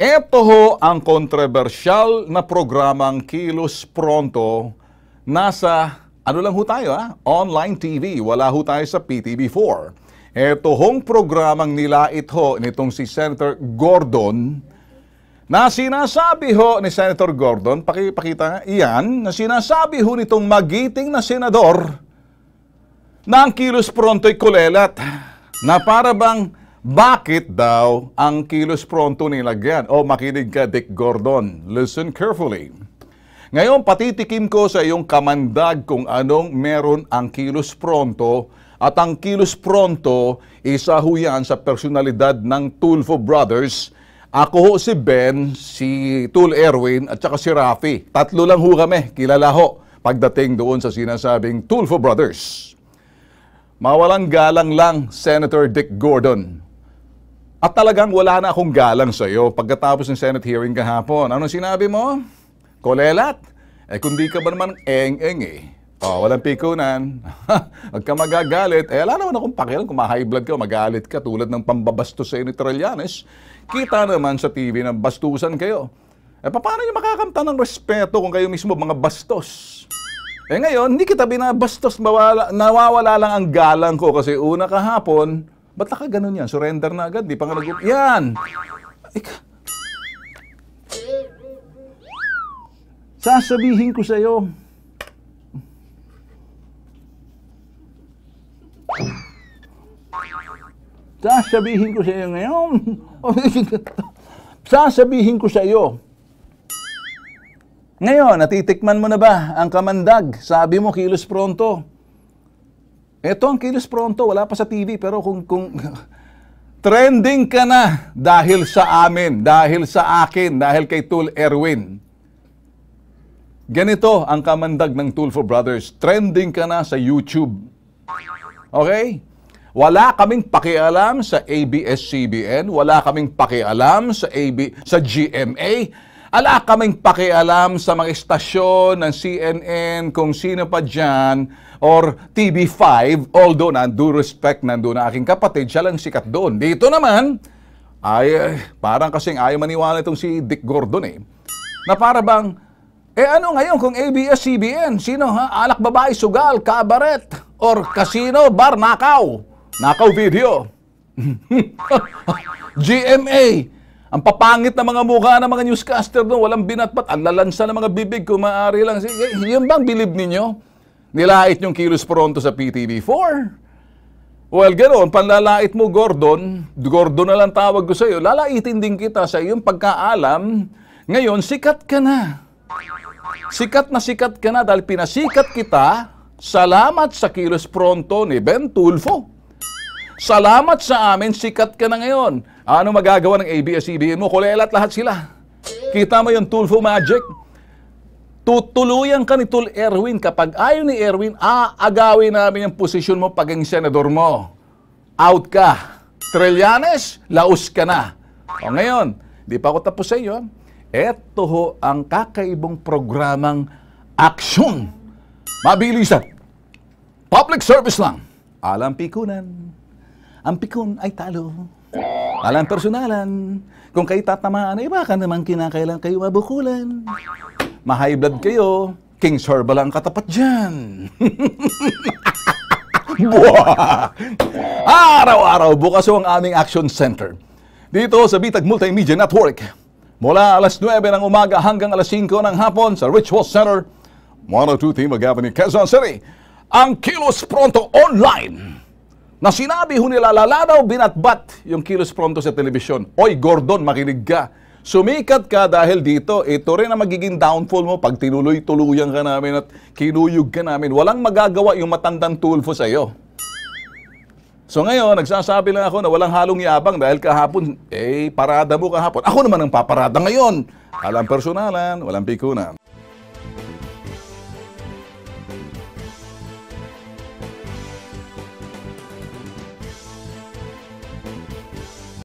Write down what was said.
Ito ho ang kontrobersyal na programang Kilos Pronto. Nasa, ano lang ho tayo ha? Ah? Online TV. Wala ho tayo sa PTV4. Ito hong programang nilait ho nitong si Senator Gordon na sinasabi ho ni Senator Gordon, pakipakita nga, iyan, na sinasabi ho nitong magiting na senador na ang kilos pronto'y kulelat na para bang bakit daw ang kilos pronto nilagyan? O oh, makinig ka Dick Gordon. Listen carefully. Ngayon patitikim ko sa iyong kamandag kung anong meron ang kilos pronto at ang kilos pronto isa ho yan sa personalidad ng Tulfo Brothers. Ako ho si Ben, si Tul Erwin at saka si Rafi. Tatlo lang ho kami, kilala ho pagdating doon sa sinasabing Tulfo Brothers. Mawalang galang lang Senator Dick Gordon at talagang wala na akong galang sa iyo pagkatapos ng Senate hearing kahapon. Anong sinabi mo? Kolelat? Eh kundi ka ba naman eng-eng eh. Oh, walang pikunan. Huwag ka magagalit. Eh, alam naman akong pakialam kung ma-high blood ka, magalit ka tulad ng pambabasto sa ni Trillanes. Kita naman sa TV na bastusan kayo. Eh, paano niyo makakamta ng respeto kung kayo mismo mga bastos? Eh ngayon, hindi kita binabastos, mawala, nawawala lang ang galang ko kasi una kahapon, Ba't nakaganon yan? Surrender na agad, di pa nga nag Yan! Ika- Sasabihin ko sa iyo. Sasabihin ko sa iyo ngayon. Sasabihin ko sa iyo. Ngayon, natitikman mo na ba ang kamandag? Sabi mo, kilos pronto. Ito ang Kilos Pronto, wala pa sa TV, pero kung, kung trending ka na dahil sa amin, dahil sa akin, dahil kay Tool Erwin. Ganito ang kamandag ng Tool for Brothers. Trending ka na sa YouTube. Okay? Wala kaming pakialam sa ABS-CBN, wala kaming pakialam sa AB sa GMA, Ala kaming pakialam sa mga istasyon ng CNN kung sino pa dyan or TV5. Although, na do respect, nandun na aking kapatid, siya lang sikat doon. Dito naman, ay, parang kasing ayaw maniwala itong si Dick Gordon eh. Na para bang, eh ano ngayon kung ABS-CBN? Sino ha? Alak babae, sugal, kabaret, or casino, bar, nakaw. Nakaw video. GMA. Ang papangit na mga mukha ng mga newscaster doon, walang binatpat, ang lalansa ng mga bibig, kung maaari lang. Yan bang believe ninyo? Nilait yung Kilos Pronto sa PTV4. Well, ganoon, panlalait mo, Gordon, Gordon na lang tawag ko sa iyo, lalaitin din kita sa iyong pagkaalam, ngayon, sikat ka na. Sikat na sikat ka na dahil pinasikat kita, salamat sa Kilos Pronto ni Ben Tulfo. Salamat sa amin, sikat ka na ngayon. Ano magagawa ng ABS-CBN mo? Kulelat lahat sila. Kita mo yung Tulfo Magic? Tutuluyan ka ni Tul Erwin. Kapag ayaw ni Erwin, aagawin namin yung posisyon mo paging senador mo. Out ka. Trillanes, laos ka na. O ngayon, di pa ako tapos sa iyo. Ito ho ang kakaibong programang aksyon. Mabilisan. Public service lang. Alam pikunan. Ang pikun ay talo. Alang personalan, kung kayo tatamaan, ay eh, baka naman kinakailan kayo mabukulan. Mahay blood kayo, King Sorba lang katapat dyan. Araw-araw, bukas ang aming action center. Dito sa Bitag Multimedia Network. Mula alas 9 ng umaga hanggang alas 5 ng hapon sa Ritual Center, 102 Team of Avenue, Quezon City. Ang Kilos Pronto Online na sinabi ho nila lalanaw binatbat yung kilos pronto sa telebisyon. Oy, Gordon, makinig ka. Sumikat ka dahil dito, ito rin ang magiging downfall mo pag tinuloy-tuluyan ka namin at kinuyog ka namin. Walang magagawa yung matandang tulfo sa iyo. So ngayon, nagsasabi lang ako na walang halong yabang dahil kahapon, eh, parada mo kahapon. Ako naman ang paparada ngayon. Alam personalan, walang pikunan.